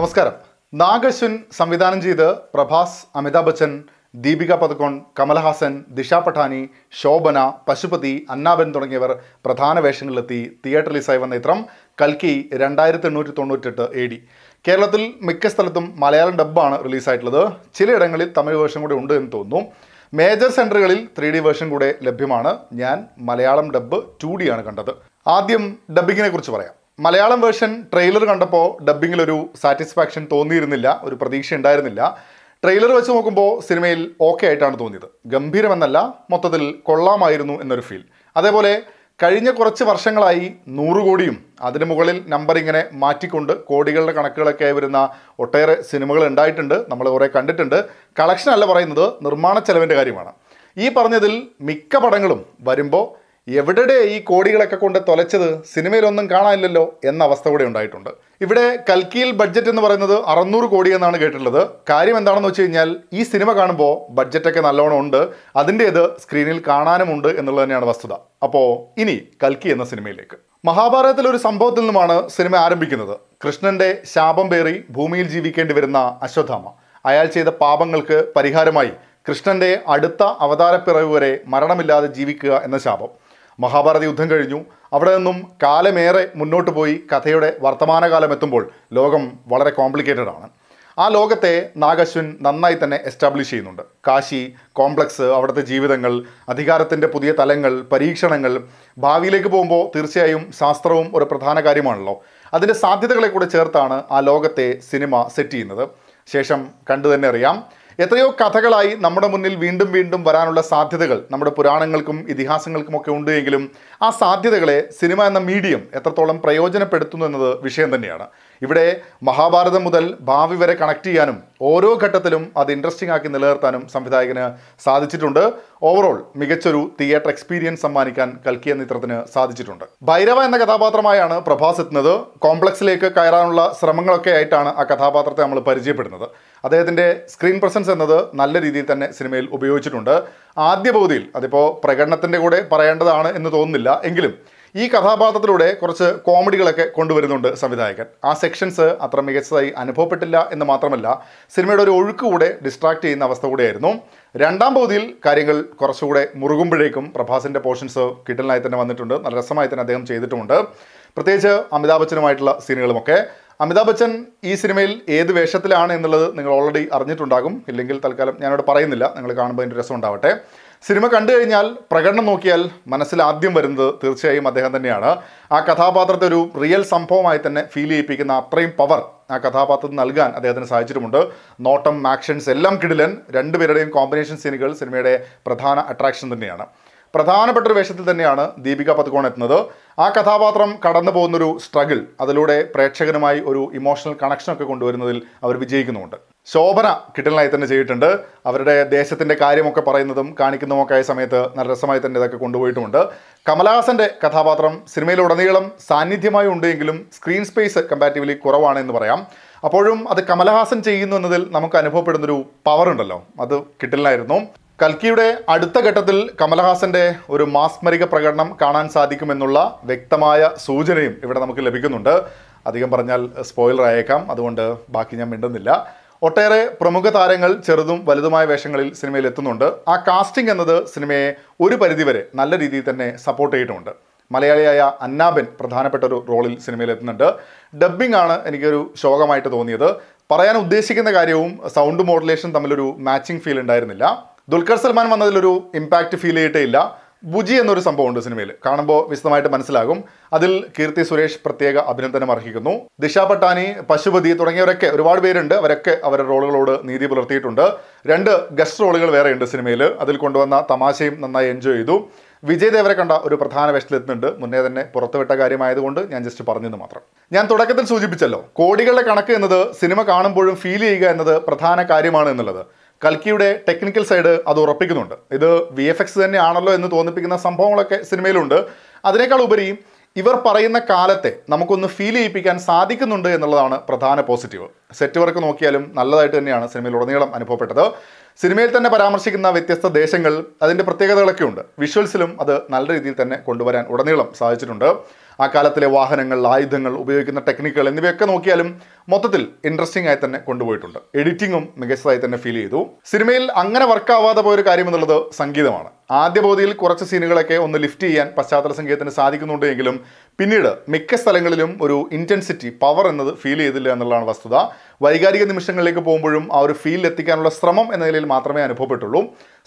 നമസ്കാരം നാഗശ്വൻ സംവിധാനം ചെയ്ത് പ്രഭാസ് അമിതാഭ് ബച്ചൻ ദീപിക പതുക്കോൺ കമൽഹാസൻ ദിഷ പഠാനി ശോഭന പശുപതി അന്നാബൻ തുടങ്ങിയവർ പ്രധാന വേഷങ്ങളിലെത്തി തിയേറ്റർ റിലീസായി വന്ന ചിത്രം കൽക്കി രണ്ടായിരത്തി എണ്ണൂറ്റി തൊണ്ണൂറ്റെട്ട് എ ഡി കേരളത്തിൽ മിക്ക സ്ഥലത്തും മലയാളം ഡബ്ബാണ് റിലീസായിട്ടുള്ളത് ചിലയിടങ്ങളിൽ തമിഴ് വേർഷൻ കൂടെ ഉണ്ട് എന്ന് തോന്നുന്നു മേജർ സെൻറ്ററുകളിൽ ത്രീ ഡി വേർഷൻ കൂടെ ലഭ്യമാണ് ഞാൻ മലയാളം ഡബ്ബ് ടു ഡിയാണ് കണ്ടത് ആദ്യം ഡബ്ബിങ്ങിനെ കുറിച്ച് പറയാം മലയാളം വേർഷൻ ട്രെയിലർ കണ്ടപ്പോൾ ഡബ്ബിങ്ങിൽ ഒരു സാറ്റിസ്ഫാക്ഷൻ തോന്നിയിരുന്നില്ല ഒരു പ്രതീക്ഷ ഉണ്ടായിരുന്നില്ല ട്രെയിലർ വെച്ച് നോക്കുമ്പോൾ സിനിമയിൽ ഓക്കെ ആയിട്ടാണ് തോന്നിയത് ഗംഭീരമെന്നല്ല മൊത്തത്തിൽ കൊള്ളാമായിരുന്നു എന്നൊരു ഫീൽ അതേപോലെ കഴിഞ്ഞ കുറച്ച് വർഷങ്ങളായി നൂറ് കോടിയും അതിന് മുകളിൽ നമ്പർ ഇങ്ങനെ മാറ്റിക്കൊണ്ട് കോടികളുടെ കണക്കുകളൊക്കെ വരുന്ന ഒട്ടേറെ സിനിമകൾ ഉണ്ടായിട്ടുണ്ട് നമ്മൾ കുറേ കണ്ടിട്ടുണ്ട് കളക്ഷൻ അല്ല പറയുന്നത് നിർമ്മാണ ചെലവിൻ്റെ കാര്യമാണ് ഈ പറഞ്ഞതിൽ മിക്ക പടങ്ങളും വരുമ്പോൾ എവിടെ ഈ കോടികളൊക്കെ കൊണ്ട് തൊലച്ചത് സിനിമയിലൊന്നും കാണാനില്ലല്ലോ എന്ന അവസ്ഥ കൂടെ ഉണ്ടായിട്ടുണ്ട് ഇവിടെ കൽക്കിയിൽ ബഡ്ജറ്റ് എന്ന് പറയുന്നത് അറുന്നൂറ് കോടി എന്നാണ് കേട്ടിട്ടുള്ളത് കാര്യം എന്താണെന്ന് വെച്ച് കഴിഞ്ഞാൽ ഈ സിനിമ കാണുമ്പോൾ ബഡ്ജറ്റൊക്കെ നല്ലോണം ഉണ്ട് അതിൻ്റേത് സ്ക്രീനിൽ കാണാനുമുണ്ട് എന്നുള്ളത് തന്നെയാണ് വസ്തുത അപ്പോൾ ഇനി കൽക്കി എന്ന സിനിമയിലേക്ക് മഹാഭാരതത്തിലെ ഒരു സംഭവത്തിൽ നിന്നുമാണ് സിനിമ ആരംഭിക്കുന്നത് കൃഷ്ണന്റെ ശാപം പേറി ഭൂമിയിൽ ജീവിക്കേണ്ടി വരുന്ന അശ്വത്ഥാമ അയാൾ ചെയ്ത പാപങ്ങൾക്ക് പരിഹാരമായി കൃഷ്ണന്റെ അടുത്ത അവതാരപ്പിറവ് വരെ മരണമില്ലാതെ ജീവിക്കുക എന്ന ശാപം മഹാഭാരത യുദ്ധം കഴിഞ്ഞു അവിടെ നിന്നും കാലമേറെ മുന്നോട്ട് പോയി കഥയുടെ വർത്തമാനകാലം എത്തുമ്പോൾ ലോകം വളരെ കോംപ്ലിക്കേറ്റഡ് ആണ് ആ ലോകത്തെ നാഗശ്വിൻ നന്നായി തന്നെ എസ്റ്റാബ്ലിഷ് ചെയ്യുന്നുണ്ട് കാശി കോംപ്ലക്സ് അവിടുത്തെ ജീവിതങ്ങൾ അധികാരത്തിൻ്റെ പുതിയ തലങ്ങൾ പരീക്ഷണങ്ങൾ ഭാവിയിലേക്ക് പോകുമ്പോൾ തീർച്ചയായും ശാസ്ത്രവും ഒരു പ്രധാന കാര്യമാണല്ലോ അതിൻ്റെ സാധ്യതകളെ കൂടെ ചേർത്താണ് ആ ലോകത്തെ സിനിമ സെറ്റ് ചെയ്യുന്നത് ശേഷം കണ്ടു തന്നെ അറിയാം എത്രയോ കഥകളായി നമ്മുടെ മുന്നിൽ വീണ്ടും വീണ്ടും വരാനുള്ള സാധ്യതകൾ നമ്മുടെ പുരാണങ്ങൾക്കും ഒക്കെ ഉണ്ട് എങ്കിലും ആ സാധ്യതകളെ സിനിമ എന്ന മീഡിയം എത്രത്തോളം പ്രയോജനപ്പെടുത്തുന്നു എന്നത് വിഷയം തന്നെയാണ് ഇവിടെ മഹാഭാരതം മുതൽ ഭാവി വരെ കണക്ട് ചെയ്യാനും ഓരോ ഘട്ടത്തിലും അത് ഇൻട്രസ്റ്റിംഗ് ആക്കി നിലനിർത്താനും സംവിധായകന് സാധിച്ചിട്ടുണ്ട് ഓവറോൾ മികച്ചൊരു തിയേറ്റർ എക്സ്പീരിയൻസ് സമ്മാനിക്കാൻ കൽക്കി എന്ന ചിത്രത്തിന് സാധിച്ചിട്ടുണ്ട് ഭൈരവ എന്ന കഥാപാത്രമായാണ് പ്രഭാസ് എത്തുന്നത് കോംപ്ലക്സിലേക്ക് കയറാനുള്ള ശ്രമങ്ങളൊക്കെ ആയിട്ടാണ് ആ കഥാപാത്രത്തെ നമ്മൾ പരിചയപ്പെടുന്നത് അദ്ദേഹത്തിൻ്റെ സ്ക്രീൻ പ്രസൻസ് എന്നത് നല്ല രീതിയിൽ തന്നെ സിനിമയിൽ ഉപയോഗിച്ചിട്ടുണ്ട് ആദ്യ പകുതിയിൽ അതിപ്പോൾ പ്രകടനത്തിൻ്റെ കൂടെ പറയേണ്ടതാണ് എന്ന് തോന്നുന്നില്ല എങ്കിലും ഈ കഥാപാത്രത്തിലൂടെ കുറച്ച് കോമഡികളൊക്കെ കൊണ്ടുവരുന്നുണ്ട് സംവിധായകൻ ആ സെക്ഷൻസ് അത്ര മികച്ചതായി അനുഭവപ്പെട്ടില്ല എന്ന് മാത്രമല്ല സിനിമയുടെ ഒരു ഒഴുക്ക് കൂടെ ഡിസ്ട്രാക്ട് ചെയ്യുന്ന അവസ്ഥ കൂടെയായിരുന്നു രണ്ടാം പകുതിയിൽ കാര്യങ്ങൾ കുറച്ചുകൂടെ മുറുകുമ്പോഴേക്കും പ്രഭാസിൻ്റെ പോർഷൻസ് കിട്ടലിനായി തന്നെ വന്നിട്ടുണ്ട് നല്ല രസമായി തന്നെ അദ്ദേഹം ചെയ്തിട്ടുമുണ്ട് പ്രത്യേകിച്ച് അമിതാഭ് ബച്ചനുമായിട്ടുള്ള സീനുകളുമൊക്കെ അമിതാഭ് ബച്ചൻ ഈ സിനിമയിൽ ഏത് വേഷത്തിലാണ് എന്നുള്ളത് നിങ്ങൾ ഓൾറെഡി അറിഞ്ഞിട്ടുണ്ടാകും ഇല്ലെങ്കിൽ തൽക്കാലം ഞാനിവിടെ പറയുന്നില്ല നിങ്ങൾ കാണുമ്പോൾ അതിൻ്റെ രസം ഉണ്ടാവട്ടെ സിനിമ കണ്ടു കഴിഞ്ഞാൽ പ്രകടനം നോക്കിയാൽ മനസ്സിൽ ആദ്യം വരുന്നത് തീർച്ചയായും അദ്ദേഹം തന്നെയാണ് ആ കഥാപാത്രത്തെ ഒരു റിയൽ സംഭവമായി തന്നെ ഫീൽ ചെയ്യിപ്പിക്കുന്ന അത്രയും പവർ ആ കഥാപാത്രത്തിന് നൽകാൻ അദ്ദേഹത്തിന് സാധിച്ചിട്ടുമുണ്ട് നോട്ടം ആക്ഷൻസ് എല്ലാം കിടിലൻ രണ്ടുപേരുടെയും കോമ്പിനേഷൻ സീനുകൾ സിനിമയുടെ പ്രധാന അട്രാക്ഷൻ തന്നെയാണ് പ്രധാനപ്പെട്ട ഒരു വേഷത്തിൽ തന്നെയാണ് ദീപിക പതുക്കോൺ എത്തുന്നത് ആ കഥാപാത്രം കടന്നു പോകുന്നൊരു സ്ട്രഗിൾ അതിലൂടെ പ്രേക്ഷകനുമായി ഒരു ഇമോഷണൽ കണക്ഷനൊക്കെ കൊണ്ടുവരുന്നതിൽ അവർ വിജയിക്കുന്നുമുണ്ട് ശോഭന കിട്ടലിനായി തന്നെ ചെയ്തിട്ടുണ്ട് അവരുടെ ദേശത്തിൻ്റെ കാര്യമൊക്കെ പറയുന്നതും കാണിക്കുന്നതുമൊക്കെ ആയ സമയത്ത് നല്ല രസമായി തന്നെ ഇതൊക്കെ കൊണ്ടുപോയിട്ടുമുണ്ട് കമലഹാസൻ്റെ കഥാപാത്രം സിനിമയിലുടനീളം സാന്നിധ്യമായി ഉണ്ടെങ്കിലും സ്ക്രീൻ സ്പേസ് കമ്പാരിറ്റീവ്ലി കുറവാണെന്ന് പറയാം അപ്പോഴും അത് കമലഹാസൻ ചെയ്യുന്നു എന്നതിൽ നമുക്ക് അനുഭവപ്പെടുന്നൊരു പവർ ഉണ്ടല്ലോ അത് കിട്ടലിനായിരുന്നു കൽക്കിയുടെ അടുത്ത ഘട്ടത്തിൽ കമലഹാസൻ്റെ ഒരു മാസ്മരിക പ്രകടനം കാണാൻ സാധിക്കുമെന്നുള്ള വ്യക്തമായ സൂചനയും ഇവിടെ നമുക്ക് ലഭിക്കുന്നുണ്ട് അധികം പറഞ്ഞാൽ സ്പോയിലർ ആയേക്കാം അതുകൊണ്ട് ബാക്കി ഞാൻ മിണ്ടുന്നില്ല ഒട്ടേറെ പ്രമുഖ താരങ്ങൾ ചെറുതും വലുതുമായ വേഷങ്ങളിൽ സിനിമയിൽ എത്തുന്നുണ്ട് ആ കാസ്റ്റിംഗ് എന്നത് സിനിമയെ ഒരു പരിധിവരെ നല്ല രീതിയിൽ തന്നെ സപ്പോർട്ട് ചെയ്തിട്ടുണ്ട് മലയാളിയായ അന്നാബൻ പ്രധാനപ്പെട്ട ഒരു റോളിൽ സിനിമയിൽ എത്തുന്നുണ്ട് ഡബ്ബിംഗ് ആണ് എനിക്കൊരു ശോകമായിട്ട് തോന്നിയത് പറയാൻ ഉദ്ദേശിക്കുന്ന കാര്യവും സൗണ്ട് മോഡുലേഷൻ തമ്മിലൊരു മാച്ചിങ് ഫീൽ ഉണ്ടായിരുന്നില്ല ദുൽഖർ സൽമാൻ വന്നതിലൊരു ഇമ്പാക്റ്റ് ഫീൽ ചെയ്തിട്ടേ ഇല്ല ബുജി എന്നൊരു സംഭവമുണ്ട് സിനിമയിൽ കാണുമ്പോൾ വിശദമായിട്ട് മനസ്സിലാകും അതിൽ കീർത്തി സുരേഷ് പ്രത്യേക അഭിനന്ദനം അർഹിക്കുന്നു ദിശ പട്ടാനി പശുപതി തുടങ്ങിയവരൊക്കെ ഒരുപാട് പേരുണ്ട് അവരൊക്കെ അവരുടെ റോളുകളോട് നീതി പുലർത്തിയിട്ടുണ്ട് രണ്ട് ഗസ്റ്റ് റോളുകൾ വേറെയുണ്ട് സിനിമയിൽ അതിൽ കൊണ്ടുവന്ന തമാശയും നന്നായി എൻജോയ് ചെയ്തു വിജയ് ദേവരെ കണ്ട ഒരു പ്രധാന വേഷത്തിലെത്തുന്നുണ്ട് മുന്നേ തന്നെ പുറത്തുവിട്ട കാര്യമായതുകൊണ്ട് ഞാൻ ജസ്റ്റ് പറഞ്ഞെന്ന് മാത്രം ഞാൻ തുടക്കത്തിൽ സൂചിപ്പിച്ചല്ലോ കോടികളുടെ കണക്ക് എന്നത് സിനിമ കാണുമ്പോഴും ഫീൽ ചെയ്യുക എന്നത് പ്രധാന കാര്യമാണ് എന്നുള്ളത് കൽക്കിയുടെ ടെക്നിക്കൽ സൈഡ് അത് ഉറപ്പിക്കുന്നുണ്ട് ഇത് വി എഫ് എക്സ് തന്നെയാണല്ലോ എന്ന് തോന്നിപ്പിക്കുന്ന സംഭവങ്ങളൊക്കെ സിനിമയിലുണ്ട് അതിനേക്കാൾ ഉപരി ഇവർ പറയുന്ന കാലത്തെ നമുക്കൊന്ന് ഫീൽ ചെയ്യിപ്പിക്കാൻ സാധിക്കുന്നുണ്ട് എന്നുള്ളതാണ് പ്രധാന പോസിറ്റീവ് സെറ്റ് വർക്ക് നോക്കിയാലും നല്ലതായിട്ട് തന്നെയാണ് സിനിമയിലുടനീളം അനുഭവപ്പെട്ടത് സിനിമയിൽ തന്നെ പരാമർശിക്കുന്ന വ്യത്യസ്ത ദേശങ്ങൾ അതിൻ്റെ പ്രത്യേകതകളൊക്കെ ഉണ്ട് വിഷ്വൽസിലും അത് നല്ല രീതിയിൽ തന്നെ കൊണ്ടുവരാൻ ഉടനീളം സാധിച്ചിട്ടുണ്ട് ആ കാലത്തിലെ വാഹനങ്ങൾ ആയുധങ്ങൾ ഉപയോഗിക്കുന്ന ടെക്നിക്കുകൾ എന്നിവയൊക്കെ നോക്കിയാലും മൊത്തത്തിൽ ഇൻട്രസ്റ്റിംഗ് ആയി തന്നെ കൊണ്ടുപോയിട്ടുണ്ട് എഡിറ്റിങ്ങും മികച്ചതായി തന്നെ ഫീൽ ചെയ്തു സിനിമയിൽ അങ്ങനെ വർക്കാവാതെ പോയൊരു കാര്യം എന്നുള്ളത് സംഗീതമാണ് ആദ്യ ബോധിയിൽ കുറച്ച് സീനുകളൊക്കെ ഒന്ന് ലിഫ്റ്റ് ചെയ്യാൻ പശ്ചാത്തല സംഗീതത്തിന് സാധിക്കുന്നുണ്ടെങ്കിലും പിന്നീട് മിക്ക സ്ഥലങ്ങളിലും ഒരു ഇൻറ്റൻസിറ്റി പവർ എന്നത് ഫീൽ ചെയ്തില്ല എന്നുള്ളതാണ് വസ്തുത വൈകാരിക നിമിഷങ്ങളിലേക്ക് പോകുമ്പോഴും ആ ഒരു ഫീൽ എത്തിക്കാനുള്ള ശ്രമം എന്ന നിലയിൽ മാത്രമേ അനുഭവപ്പെട്ടുള്ളൂ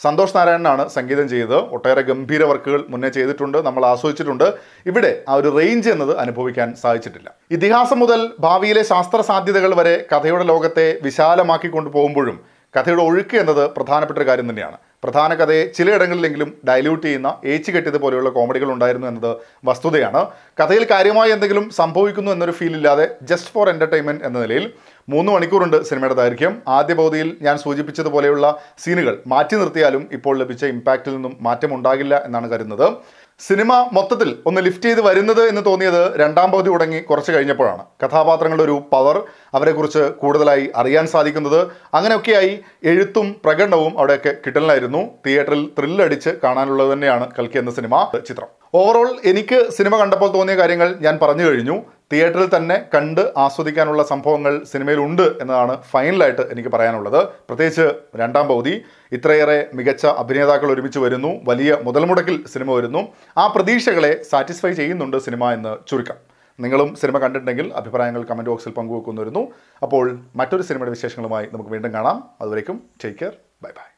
സന്തോഷ് നാരായണനാണ് സംഗീതം ചെയ്തത് ഒട്ടേറെ ഗംഭീര വർക്കുകൾ മുന്നേ ചെയ്തിട്ടുണ്ട് നമ്മൾ ആസ്വദിച്ചിട്ടുണ്ട് ഇവിടെ ആ ഒരു റേഞ്ച് എന്നത് അനുഭവിക്കാൻ സാധിച്ചിട്ടില്ല ഇതിഹാസം മുതൽ ഭാവിയിലെ ശാസ്ത്ര സാധ്യതകൾ വരെ കഥയുടെ ലോകത്തെ വിശാലമാക്കിക്കൊണ്ട് പോകുമ്പോഴും കഥയുടെ ഒഴുക്ക് എന്നത് പ്രധാനപ്പെട്ട ഒരു കാര്യം തന്നെയാണ് പ്രധാന കഥയെ ചിലയിടങ്ങളിലെങ്കിലും ഡൈല്യൂട്ട് ചെയ്യുന്ന ഏച്ചു കെട്ടിയത് പോലെയുള്ള കോമഡികൾ ഉണ്ടായിരുന്നു എന്നത് വസ്തുതയാണ് കഥയിൽ കാര്യമായി എന്തെങ്കിലും സംഭവിക്കുന്നു എന്നൊരു ഫീൽ ഇല്ലാതെ ജസ്റ്റ് ഫോർ എൻ്റർടൈൻമെൻറ്റ് എന്ന നിലയിൽ മൂന്ന് മണിക്കൂറുണ്ട് സിനിമയുടെ ദൈർഘ്യം ആദ്യ പകുതിയിൽ ഞാൻ സൂചിപ്പിച്ചതുപോലെയുള്ള സീനുകൾ മാറ്റി നിർത്തിയാലും ഇപ്പോൾ ലഭിച്ച ഇമ്പാക്റ്റിൽ നിന്നും മാറ്റമുണ്ടാകില്ല എന്നാണ് കരുതുന്നത് സിനിമ മൊത്തത്തിൽ ഒന്ന് ലിഫ്റ്റ് ചെയ്ത് വരുന്നത് എന്ന് തോന്നിയത് രണ്ടാം പകുതി തുടങ്ങി കുറച്ച് കഴിഞ്ഞപ്പോഴാണ് കഥാപാത്രങ്ങളുടെ ഒരു പവർ അവരെക്കുറിച്ച് കൂടുതലായി അറിയാൻ സാധിക്കുന്നത് അങ്ങനെയൊക്കെയായി എഴുത്തും പ്രകടനവും അവിടെയൊക്കെ കിട്ടലായിരുന്നു തിയേറ്ററിൽ ത്രില്ലടിച്ച് കാണാനുള്ളത് തന്നെയാണ് കൽക്കി എന്ന സിനിമ ചിത്രം ഓവറോൾ എനിക്ക് സിനിമ കണ്ടപ്പോൾ തോന്നിയ കാര്യങ്ങൾ ഞാൻ പറഞ്ഞു കഴിഞ്ഞു തിയേറ്ററിൽ തന്നെ കണ്ട് ആസ്വദിക്കാനുള്ള സംഭവങ്ങൾ സിനിമയിൽ ഉണ്ട് എന്നതാണ് ഫൈനലായിട്ട് എനിക്ക് പറയാനുള്ളത് പ്രത്യേകിച്ച് രണ്ടാം പകുതി ഇത്രയേറെ മികച്ച അഭിനേതാക്കൾ ഒരുമിച്ച് വരുന്നു വലിയ മുതൽമുടക്കിൽ സിനിമ വരുന്നു ആ പ്രതീക്ഷകളെ സാറ്റിസ്ഫൈ ചെയ്യുന്നുണ്ട് സിനിമ എന്ന് ചുരുക്കം നിങ്ങളും സിനിമ കണ്ടിട്ടുണ്ടെങ്കിൽ അഭിപ്രായങ്ങൾ കമൻറ്റ് ബോക്സിൽ പങ്കുവെക്കുന്നു അപ്പോൾ മറ്റൊരു സിനിമയുടെ വിശേഷങ്ങളുമായി നമുക്ക് വീണ്ടും കാണാം അതുവരേക്കും ടേക്ക് കെയർ ബൈ ബൈ